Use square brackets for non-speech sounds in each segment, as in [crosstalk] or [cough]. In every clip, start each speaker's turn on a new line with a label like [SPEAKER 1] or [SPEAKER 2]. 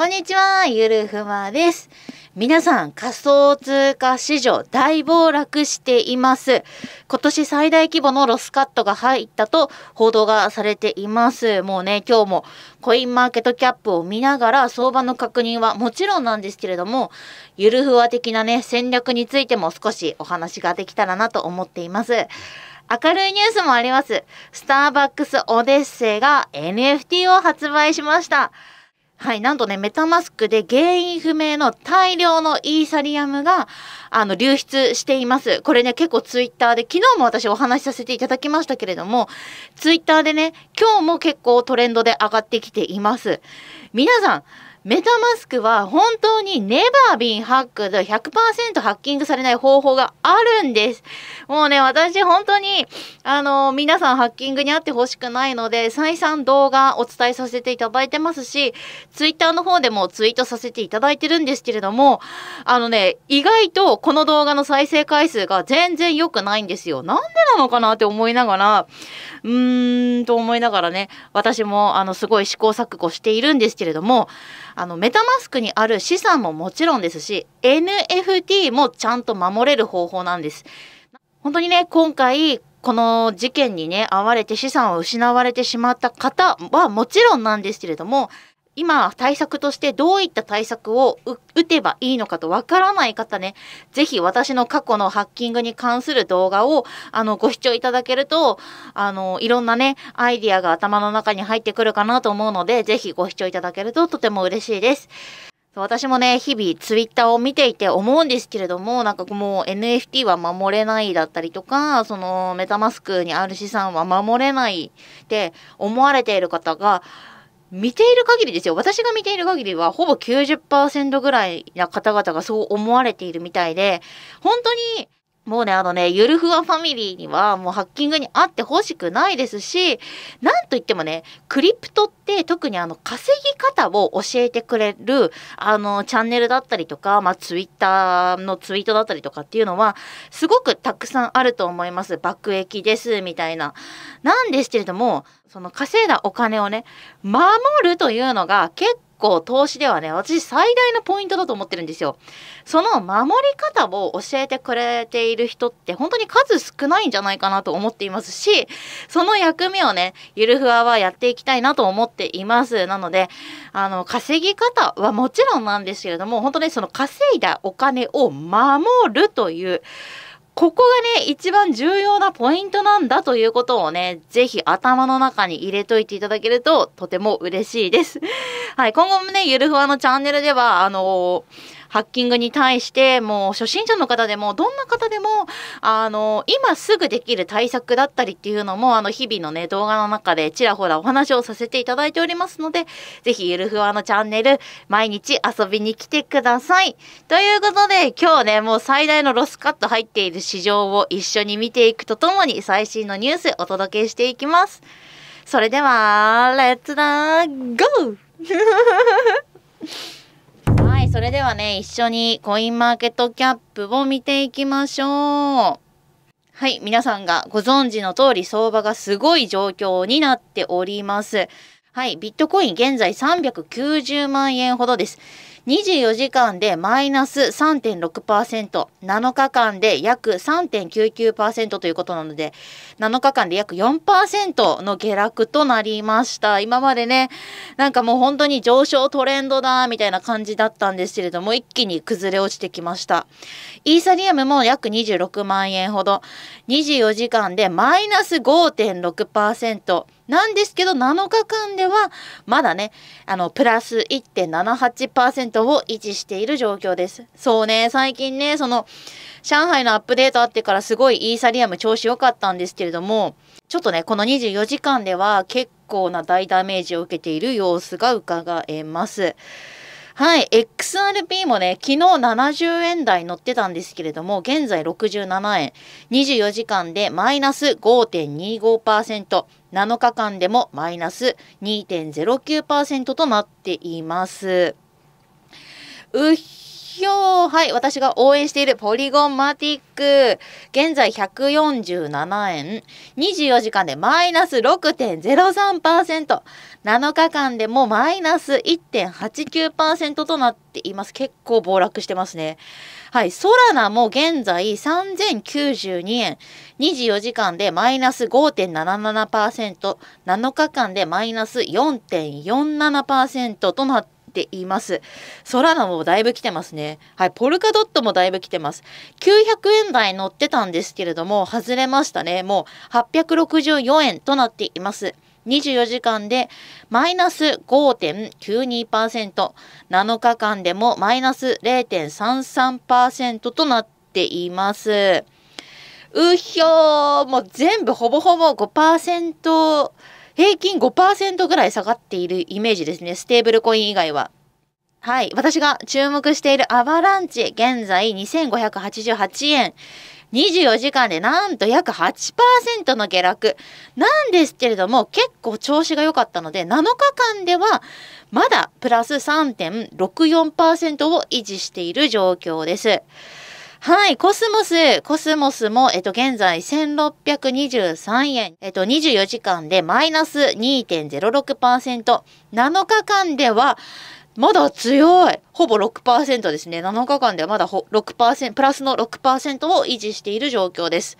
[SPEAKER 1] こんにちは、ゆるふまです。皆さん、仮想通貨市場大暴落しています。今年最大規模のロスカットが入ったと報道がされています。もうね、今日もコインマーケットキャップを見ながら相場の確認はもちろんなんですけれども、ゆるふわ的なね、戦略についても少しお話ができたらなと思っています。明るいニュースもあります。スターバックスオデッセイが NFT を発売しました。はい、なんとね、メタマスクで原因不明の大量のイーサリアムが、あの、流出しています。これね、結構ツイッターで、昨日も私お話しさせていただきましたけれども、ツイッターでね、今日も結構トレンドで上がってきています。皆さん、メタマスクは本当にネバービンハックで100%ハッキングされない方法があるんです。もうね、私本当に、あの、皆さんハッキングにあってほしくないので、再三動画お伝えさせていただいてますし、ツイッターの方でもツイートさせていただいてるんですけれども、あのね、意外とこの動画の再生回数が全然良くないんですよ。なんでなのかなって思いながら、うーんと思いながらね、私もあの、すごい試行錯誤しているんですけれども、あのメタマスクにある資産ももちろんですし NFT もちゃんと守れる方法なんです本当にね今回この事件にね遭われて資産を失われてしまった方はもちろんなんですけれども今対策としてどういった対策を打てばいいのかとわからない方ね、ぜひ私の過去のハッキングに関する動画をあのご視聴いただけると、あの、いろんなね、アイディアが頭の中に入ってくるかなと思うので、ぜひご視聴いただけるととても嬉しいです。私もね、日々ツイッターを見ていて思うんですけれども、なんかもう NFT は守れないだったりとか、そのメタマスクにある資産は守れないって思われている方が、見ている限りですよ私が見ている限りはほぼ90%ぐらいな方々がそう思われているみたいで本当にもうね、あのね、ゆるふわファミリーにはもうハッキングにあってほしくないですし、なんといってもね、クリプトって特にあの稼ぎ方を教えてくれる、あの、チャンネルだったりとか、まあ、ツイッターのツイートだったりとかっていうのは、すごくたくさんあると思います。爆益です、みたいな。なんですけれども、その稼いだお金をね、守るというのが結構構投資ではね、私最大のポイントだと思ってるんですよ。その守り方を教えてくれている人って本当に数少ないんじゃないかなと思っていますし、その役目をね、ゆるふわはやっていきたいなと思っています。なので、あの、稼ぎ方はもちろんなんですけれども、本当にその稼いだお金を守るという、ここがね、一番重要なポイントなんだということをね、ぜひ頭の中に入れといていただけるととても嬉しいです。はい、今後もね、ゆるふわのチャンネルでは、あのーハッキングに対してもう初心者の方でもどんな方でもあの今すぐできる対策だったりっていうのもあの日々のね動画の中でちらほらお話をさせていただいておりますのでぜひゆるふわのチャンネル毎日遊びに来てくださいということで今日ねもう最大のロスカット入っている市場を一緒に見ていくとともに最新のニュースお届けしていきますそれではレッツダーゴー [laughs] はい、それではね、一緒にコインマーケットキャップを見ていきましょう。はい、皆さんがご存知の通り相場がすごい状況になっております。はい、ビットコイン現在390万円ほどです。24時間でマイナス3.6%、7日間で約3.99%ということなので、7日間で約4%の下落となりました。今までね、なんかもう本当に上昇トレンドだ、みたいな感じだったんですけれども、一気に崩れ落ちてきました。イーサリアムも約26万円ほど、24時間でマイナス5.6%、なんですけど、7日間では、まだね、あの、プラス1.78%を維持している状況です。そうね、最近ね、その、上海のアップデートあってからすごいイーサリアム調子良かったんですけれども、ちょっとね、この24時間では結構な大ダメージを受けている様子が伺えます。はい、XRP もね、昨日70円台乗ってたんですけれども、現在67円、24時間でマイナス5.25%、7日間でもマイナス2.09%となっています。うっよはい私が応援しているポリゴンマティック現在147円24時間でマイナス 6.03%7 日間でもマイナス1.89%となっています結構暴落してますねはいソラナも現在3092円24時間でマイナス 5.77%7 日間でマイナス4.47%となってっています。空のもだいぶ来てますね。はい、ポルカドットもだいぶ来てます。900円台乗ってたんですけれども、外れましたね。もう864円となっています。24時間でマイナス5.92%、7日間でもマイナス0.33%となっています。うひょーもう全部ほぼほぼ5%、平均5%ぐらい下がっているイメージですね。ステーブルコイン以外は。はい。私が注目しているアバランチ、現在2588円。24時間でなんと約8%の下落なんですけれども結構調子が良かったので7日間ではまだプラス3.64%を維持している状況です。はい、コスモス、コスモスも、えっと、現在1623円、えっと、24時間でマイナス2.06%、7日間では、まだ強い。ほぼ6%ですね。7日間ではまだ6%、プラスの6%を維持している状況です。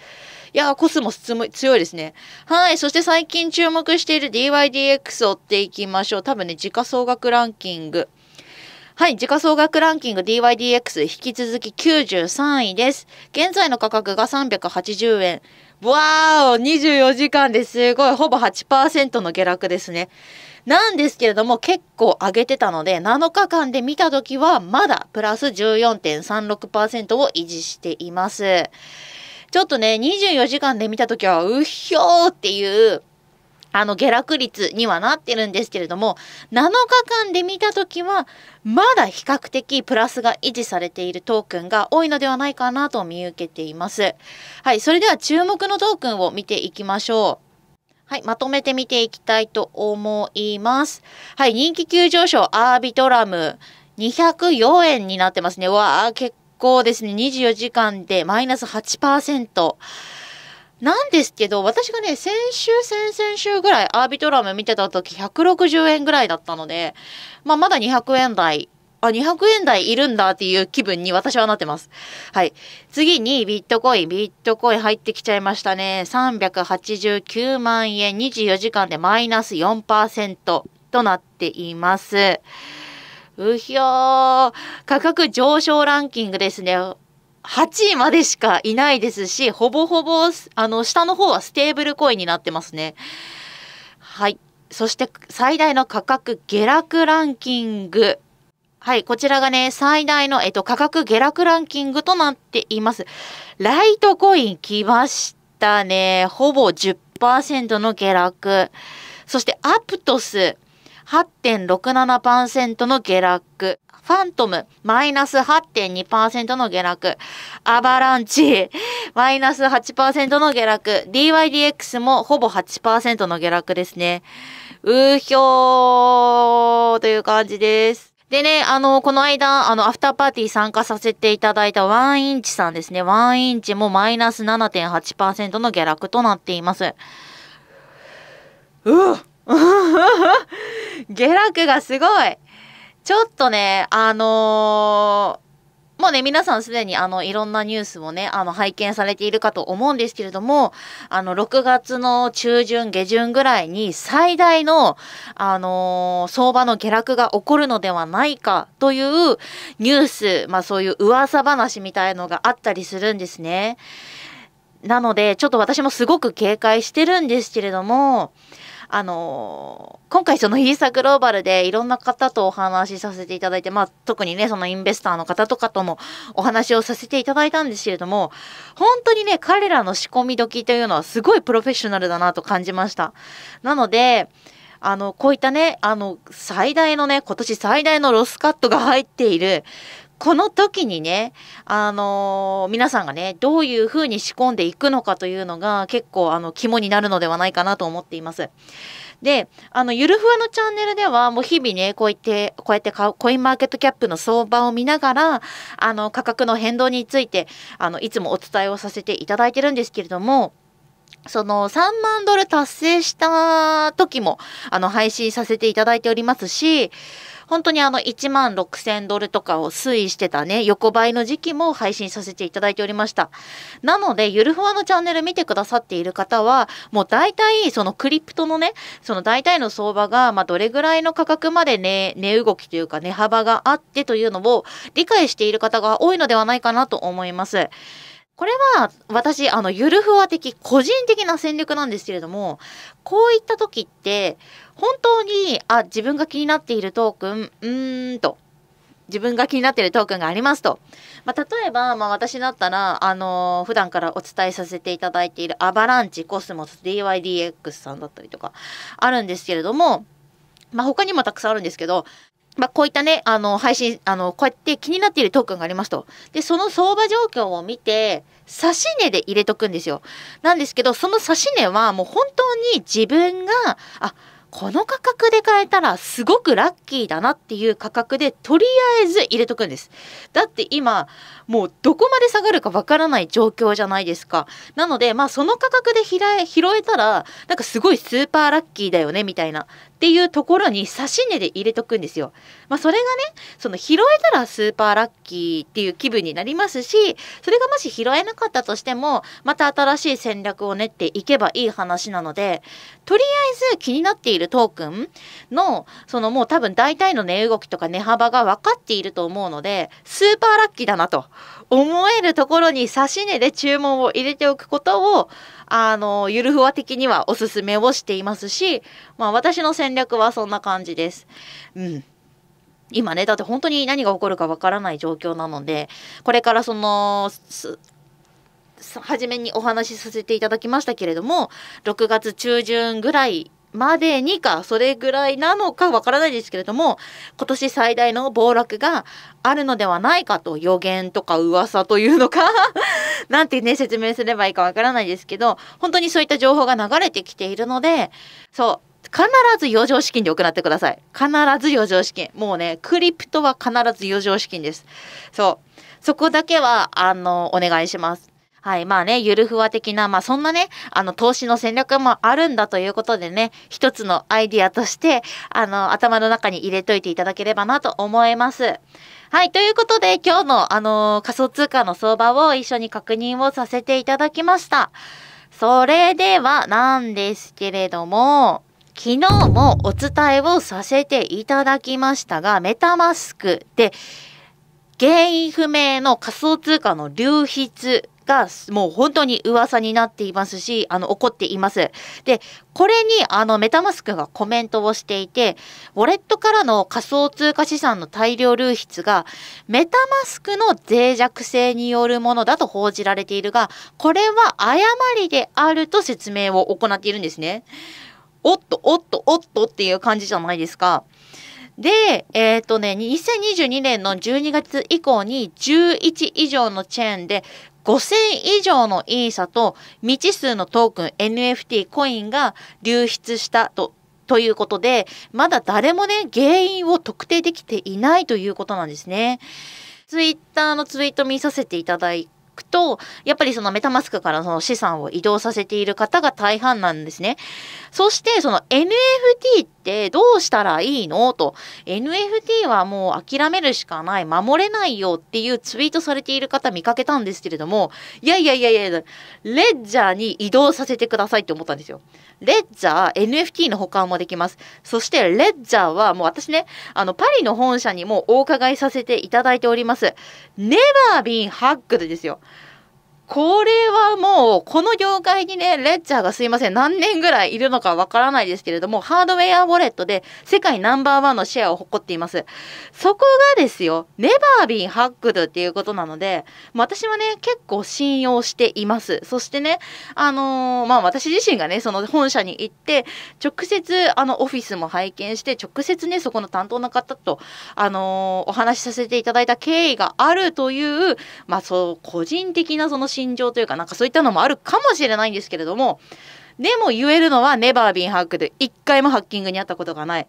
[SPEAKER 1] いやー、コスモス強いですね。はい。そして最近注目している DYDX を追っていきましょう。多分ね、時価総額ランキング。はい、時価総額ランキング DYDX 引き続き93位です。現在の価格が380円。わーお !24 時間ですごい、ほぼ8%の下落ですね。なんですけれども、結構上げてたので、7日間で見たときは、まだプラス14.36%を維持しています。ちょっとね、24時間で見たときは、うひょーっていう、あの下落率にはなってるんですけれども7日間で見たときはまだ比較的プラスが維持されているトークンが多いのではないかなと見受けています。はい、それでは注目のトークンを見ていきましょう。はい、まとめて見ていきたいと思います。はい、人気急上昇アービトラム204円になってますね。わあ、結構ですね、24時間でマイナス8%。なんですけど、私がね、先週、先々週ぐらいアービトラム見てた時160円ぐらいだったので、まあまだ200円台、あ、200円台いるんだっていう気分に私はなってます。はい。次にビットコイン、ビットコイン入ってきちゃいましたね。389万円、24時間でマイナス4%となっています。うひょー。価格上昇ランキングですね。8位までしかいないですし、ほぼほぼ、あの、下の方はステーブルコインになってますね。はい。そして最大の価格下落ランキング。はい、こちらがね、最大の、えっと、価格下落ランキングとなっています。ライトコイン来ましたね。ほぼ10%の下落。そしてアプトス8.67%の下落。ファントム、マイナス8.2%の下落。アバランチ、マイナス8%の下落。DYDX もほぼ8%の下落ですね。うひょーという感じです。でね、あの、この間、あの、アフターパーティー参加させていただいたワンインチさんですね。ワンインチもマイナス7.8%の下落となっています。うぅ [laughs] 下落がすごいちょっとね、あのー、もうね、皆さんすでにあの、いろんなニュースもね、あの、拝見されているかと思うんですけれども、あの、6月の中旬、下旬ぐらいに最大の、あのー、相場の下落が起こるのではないかというニュース、まあそういう噂話みたいのがあったりするんですね。なので、ちょっと私もすごく警戒してるんですけれども、あのー、今回そのイーサグローバルでいろんな方とお話しさせていただいて、まあ、特にね、そのインベスターの方とかともお話をさせていただいたんですけれども、本当にね、彼らの仕込み時というのはすごいプロフェッショナルだなと感じました。なので、あの、こういったね、あの、最大のね、今年最大のロスカットが入っている、この時にね、あのー、皆さんがね、どういうふうに仕込んでいくのかというのが結構あの肝になるのではないかなと思っています。で、あの、ゆるふわのチャンネルでは、もう日々ね、こうやって、こうやってコインマーケットキャップの相場を見ながら、あの、価格の変動について、あの、いつもお伝えをさせていただいてるんですけれども、その3万ドル達成した時も、あの、配信させていただいておりますし、本当にあの1万6000ドルとかを推移してたね、横ばいの時期も配信させていただいておりました。なので、ゆるふわのチャンネル見てくださっている方は、もう大体そのクリプトのね、その大体の相場が、まあどれぐらいの価格までね、値動きというか値幅があってというのを理解している方が多いのではないかなと思います。これは私、あの、ゆるふわ的、個人的な戦略なんですけれども、こういった時って、本当にあ自分が気になっているトークンうーんと自分が気になっているトークンがありますと、まあ、例えば、まあ、私だったら、あのー、普段からお伝えさせていただいているアバランチコスモス DYDX さんだったりとかあるんですけれども、まあ、他にもたくさんあるんですけど、まあ、こういったね、あの、配信、あの、こうやって気になっているトークンがありますと。で、その相場状況を見て、差し値で入れとくんですよ。なんですけど、その差し値はもう本当に自分が、あ、この価格で買えたらすごくラッキーだなっていう価格でとりあえず入れとくんです。だって今もうどこまで下がるかわからない状況じゃないですか。なのでまあその価格で拾えたらなんかすごいスーパーラッキーだよねみたいなっていうところに差し値で入れとくんですよ。まあ、それがねその拾えたらスーパーラッキーっていう気分になりますしそれがもし拾えなかったとしてもまた新しい戦略を練っていけばいい話なのでとりあえず気になっているトークンのそのもう多分大体の値動きとか値幅が分かっていると思うのでスーパーラッキーだなと思えるところに差し値で注文を入れておくことをあのゆるふわ的にはおすすめをしていますし、まあ、私の戦戦略はそんな感じです。うん今ねだって本当に何が起こるかわからない状況なのでこれからその初めにお話しさせていただきましたけれども6月中旬ぐらいまでにかそれぐらいなのかわからないですけれども今年最大の暴落があるのではないかと予言とか噂というのか [laughs] なんてね説明すればいいかわからないですけど本当にそういった情報が流れてきているのでそう必ず余剰資金で行ってください。必ず余剰資金。もうね、クリプトは必ず余剰資金です。そう。そこだけは、あの、お願いします。はい。まあね、ゆるふわ的な、まあそんなね、あの、投資の戦略もあるんだということでね、一つのアイディアとして、あの、頭の中に入れといていただければなと思います。はい。ということで、今日の、あの、仮想通貨の相場を一緒に確認をさせていただきました。それでは、なんですけれども、昨日もお伝えをさせていただきましたが、メタマスクで原因不明の仮想通貨の流出がもう本当に噂になっていますし、あの、起こっています。で、これにあのメタマスクがコメントをしていて、ウォレットからの仮想通貨資産の大量流出がメタマスクの脆弱性によるものだと報じられているが、これは誤りであると説明を行っているんですね。おっとおっとおっとっていう感じじゃないですか。で、えっ、ー、とね、2022年の12月以降に11以上のチェーンで5000以上のイーサと未知数のトークン NFT コインが流出したとということで、まだ誰もね、原因を特定できていないということなんですね。ツイッターのツイート見させていただいて、と、やっぱりそのメタマスクからその資産を移動させている方が大半なんですね。そして、その NFT ってってどうしたらいいのと NFT はもう諦めるしかない守れないよっていうツイートされている方見かけたんですけれどもいやいやいやいやレッジャーに移動させてくださいって思ったんですよレッジャー NFT の保管もできますそしてレッジャーはもう私ねあのパリの本社にもお伺いさせていただいておりますネバービンハックでですよこれはもう、この業界にね、レッチャーがすいません、何年ぐらいいるのかわからないですけれども、ハードウェアウォレットで世界ナンバーワンのシェアを誇っています。そこがですよ、ネバービンハックルっていうことなので、私はね、結構信用しています。そしてね、あのー、まあ、私自身がね、その本社に行って、直接、あの、オフィスも拝見して、直接ね、そこの担当の方と、あのー、お話しさせていただいた経緯があるという、まあ、そう、個人的なその信心情というかなんかそういったのもあるかもしれないんですけれどもでも言えるのは Never b e ク n h a c k で一回もハッキングにあったことがない。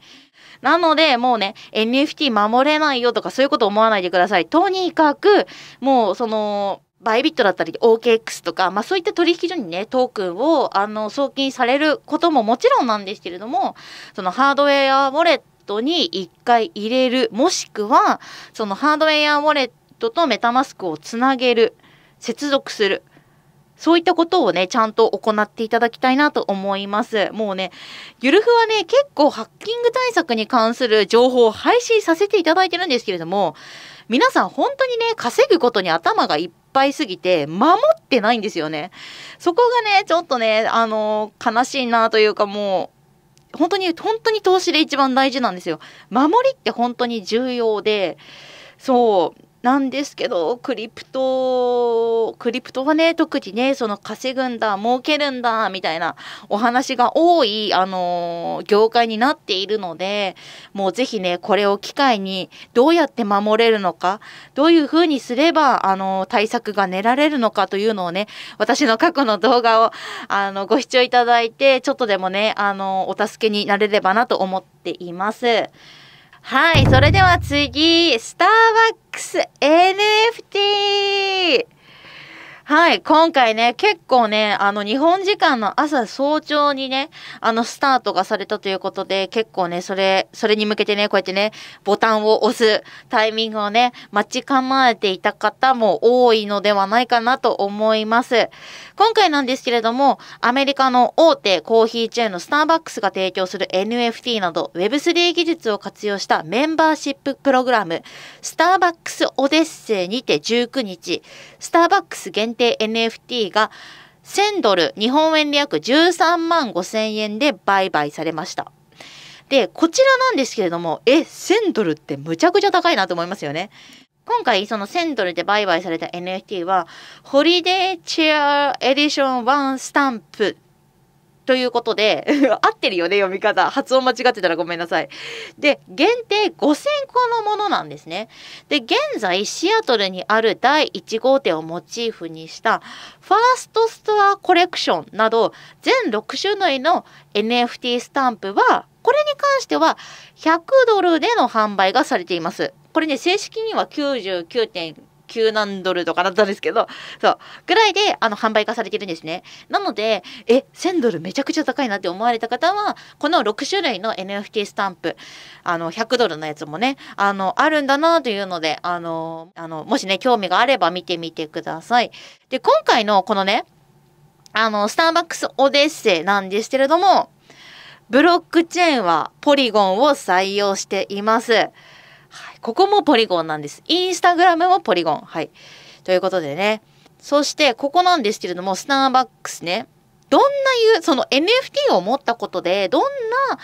[SPEAKER 1] なので、もうね、NFT 守れないよとかそういうこと思わないでください。とにかく、もうその、バイビットだったり OKX とか、まあ、そういった取引所にね、トークンをあの送金されることももちろんなんですけれども、そのハードウェアウォレットに1回入れる、もしくは、そのハードウェアウォレットとメタマスクをつなげる。接続する。そういったことをね、ちゃんと行っていただきたいなと思います。もうね、ゆるふはね、結構ハッキング対策に関する情報を配信させていただいてるんですけれども、皆さん本当にね、稼ぐことに頭がいっぱいすぎて、守ってないんですよね。そこがね、ちょっとね、あのー、悲しいなというかもう、本当に、本当に投資で一番大事なんですよ。守りって本当に重要で、そう、なんですけどクリプトクリプトはね特にねその稼ぐんだ儲けるんだみたいなお話が多いあのー、業界になっているのでもうぜひねこれを機会にどうやって守れるのかどういうふうにすればあのー、対策が練られるのかというのをね私の過去の動画をあのご視聴いただいてちょっとでもねあのー、お助けになれればなと思っています。はい、それでは次、スターバックス NFT! はい、今回ね、結構ね、あの、日本時間の朝早朝にね、あの、スタートがされたということで、結構ね、それ、それに向けてね、こうやってね、ボタンを押すタイミングをね、待ち構えていた方も多いのではないかなと思います。今回なんですけれども、アメリカの大手コーヒーチェーンのスターバックスが提供する NFT など Web3 技術を活用したメンバーシッププログラム、スターバックスオデッセイにて19日、スターバックス現定 NFT が1000ドル、日本円で約13万5000円で売買されました。で、こちらなんですけれども、え、1000ドルってむちゃくちゃ高いなと思いますよね。今回その1000ドルで売買された NFT は、ホリデーチェアエディション1スタンプということで [laughs] 合ってるよね読み方発音間違ってたらごめんなさいで限定5000個のものなんですねで現在シアトルにある第1号店をモチーフにしたファーストストアコレクションなど全6種類の NFT スタンプはこれに関しては100ドルでの販売がされていますこれね正式には9 9 9 9何ドルとかだったんですけど、そう、ぐらいで、あの、販売化されてるんですね。なので、え、1000ドルめちゃくちゃ高いなって思われた方は、この6種類の NFT スタンプ、あの、100ドルのやつもね、あの、あるんだなというので、あの、あの、もしね、興味があれば見てみてください。で、今回のこのね、あの、スターバックスオデッセイなんですけれども、ブロックチェーンはポリゴンを採用しています。ここもポリゴンなんです。インスタグラムもポリゴン。はい。ということでね。そして、ここなんですけれども、スターバックスね。どんな言う、その NFT を持ったことで、どんな、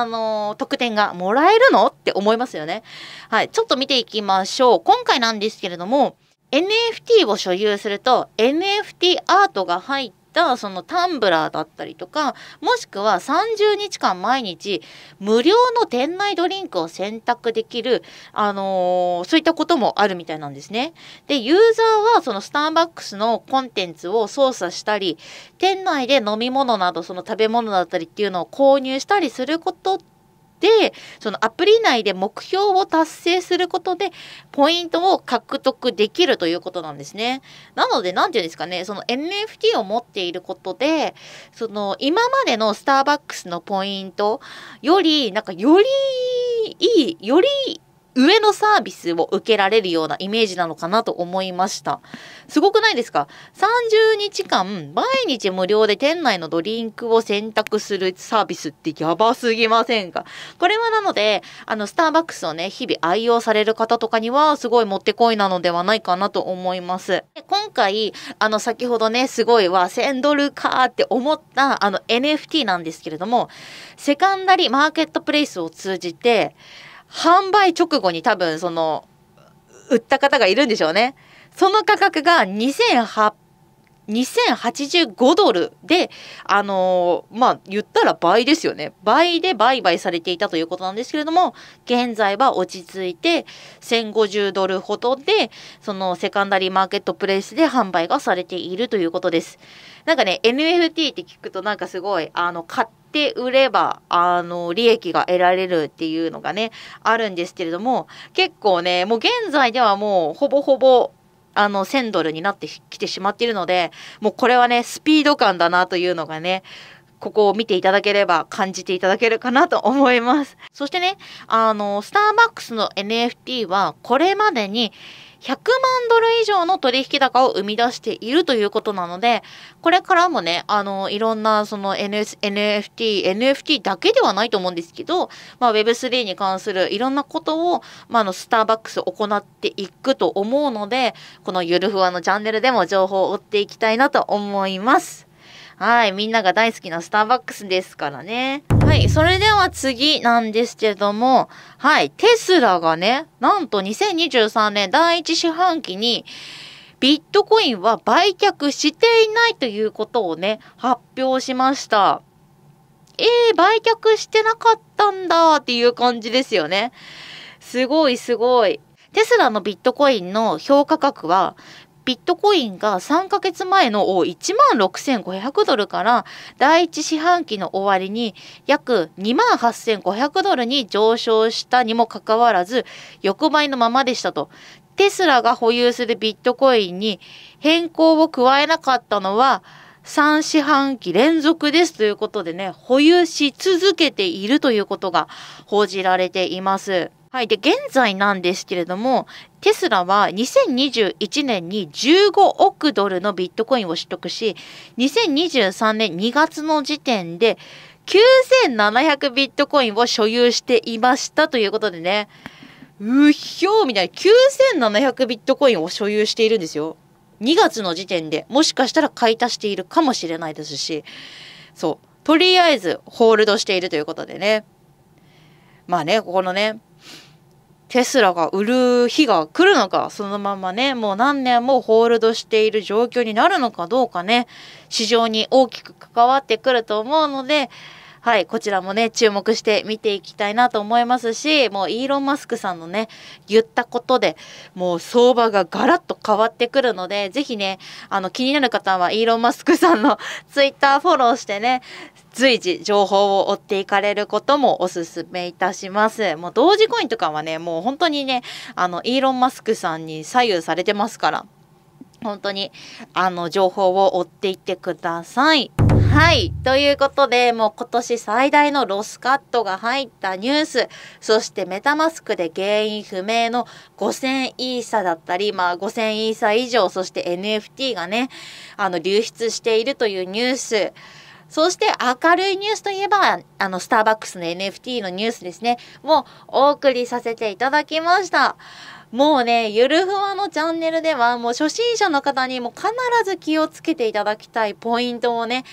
[SPEAKER 1] あの、特典がもらえるのって思いますよね。はい。ちょっと見ていきましょう。今回なんですけれども、NFT を所有すると、NFT アートが入っったそのタンブラーだったりとかもしくは30日間毎日無料の店内ドリンクを選択できる、あのー、そういったこともあるみたいなんですね。でユーザーはそのスターバックスのコンテンツを操作したり店内で飲み物などその食べ物だったりっていうのを購入したりすることてでそのアプリ内で目標を達成することでポイントを獲得できるということなんですね。なので何て言うんですかねその NFT を持っていることでその今までのスターバックスのポイントよりなんかよりいいより上のサービスを受けられるようなイメージなのかなと思いました。すごくないですか ?30 日間、毎日無料で店内のドリンクを選択するサービスってやばすぎませんかこれはなので、あの、スターバックスをね、日々愛用される方とかには、すごいもってこいなのではないかなと思います。今回、あの、先ほどね、すごいわ、1000ドルかーって思った、あの、NFT なんですけれども、セカンダリマーケットプレイスを通じて、販売直後に多分その売った方がいるんでしょうね。その価格が2800 2085ドルで、あのー、まあ、言ったら倍ですよね。倍で売買されていたということなんですけれども、現在は落ち着いて、1050ドルほどで、そのセカンダリーマーケットプレイスで販売がされているということです。なんかね、NFT って聞くとなんかすごい、あの、買って、て売ればあの利益が得られるっていうのがねあるんですけれども結構ねもう現在ではもうほぼほぼあの1000ドルになってきてしまっているのでもうこれはねスピード感だなというのがねここを見ていただければ感じていただけるかなと思います。そしてね、あの、スターバックスの NFT はこれまでに100万ドル以上の取引高を生み出しているということなので、これからもね、あの、いろんなその NS NFT、NFT だけではないと思うんですけど、まあ、Web3 に関するいろんなことを、まあ、あの、スターバックス行っていくと思うので、このゆるふわのチャンネルでも情報を追っていきたいなと思います。はい、みんなが大好きなスターバックスですからね。はい、それでは次なんですけども、はい、テスラがね、なんと2023年第1四半期に、ビットコインは売却していないということをね、発表しました。えー、売却してなかったんだっていう感じですよね。すごいすごい。テスラのビットコインの評価額はビットコインが3ヶ月前の1万6500ドルから第1四半期の終わりに約2万8500ドルに上昇したにもかかわらず横ばいのままでしたと。テスラが保有するビットコインに変更を加えなかったのは3四半期連続ですということでね、保有し続けているということが報じられています。はい。で、現在なんですけれども、テスラは2021年に15億ドルのビットコインを取得し、2023年2月の時点で9700ビットコインを所有していましたということでね、うひょーみたいな9700ビットコインを所有しているんですよ。2月の時点でもしかしたら買い足しているかもしれないですし、そう。とりあえずホールドしているということでね。まあね、ここのね、テスラが売る日が来るのか、そのままね、もう何年もホールドしている状況になるのかどうかね、市場に大きく関わってくると思うので、はい、こちらもね、注目して見ていきたいなと思いますし、もうイーロン・マスクさんのね、言ったことで、もう相場がガラッと変わってくるので、ぜひね、あの、気になる方はイーロン・マスクさんの [laughs] ツイッターフォローしてね、随時情報を追っていかれることもお勧めいたします。もう同時コインとかはね、もう本当にね、あの、イーロン・マスクさんに左右されてますから、本当に、あの、情報を追っていってください。はい。ということで、もう今年最大のロスカットが入ったニュース、そしてメタマスクで原因不明の5000イーサだったり、まあ5000イーサ以上、そして NFT がね、あの流出しているというニュース、そして明るいニュースといえば、あの、スターバックスの NFT のニュースですね、もうお送りさせていただきました。もうね、ゆるふわのチャンネルでは、もう初心者の方にも必ず気をつけていただきたいポイントをね、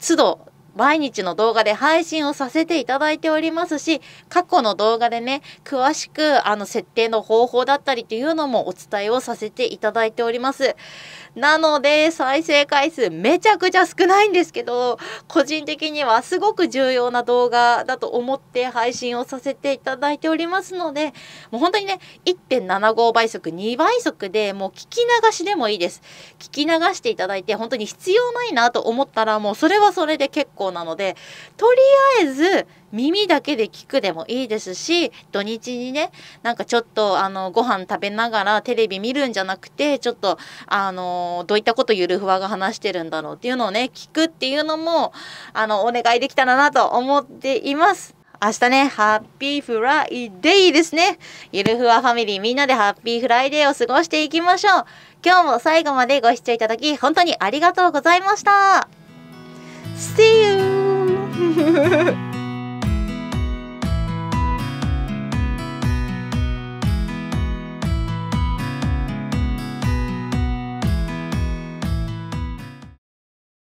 [SPEAKER 1] 都度、毎日の動画で配信をさせていただいておりますし、過去の動画でね、詳しく、あの、設定の方法だったりというのもお伝えをさせていただいております。なので再生回数めちゃくちゃ少ないんですけど個人的にはすごく重要な動画だと思って配信をさせていただいておりますのでもう本当にね1.75倍速2倍速でもう聞き流しでもいいです聞き流していただいて本当に必要ないなと思ったらもうそれはそれで結構なのでとりあえず耳だけで聞くでもいいですし土日にねなんかちょっとあのご飯食べながらテレビ見るんじゃなくてちょっとあのどういったことゆるふわが話してるんだろうっていうのをね聞くっていうのもあのお願いできたらなと思っています。明日ね、ハッピーフライデーですね。ゆるふわファミリーみんなでハッピーフライデーを過ごしていきましょう。今日も最後までご視聴いただき本当にありがとうございました。See you! [laughs]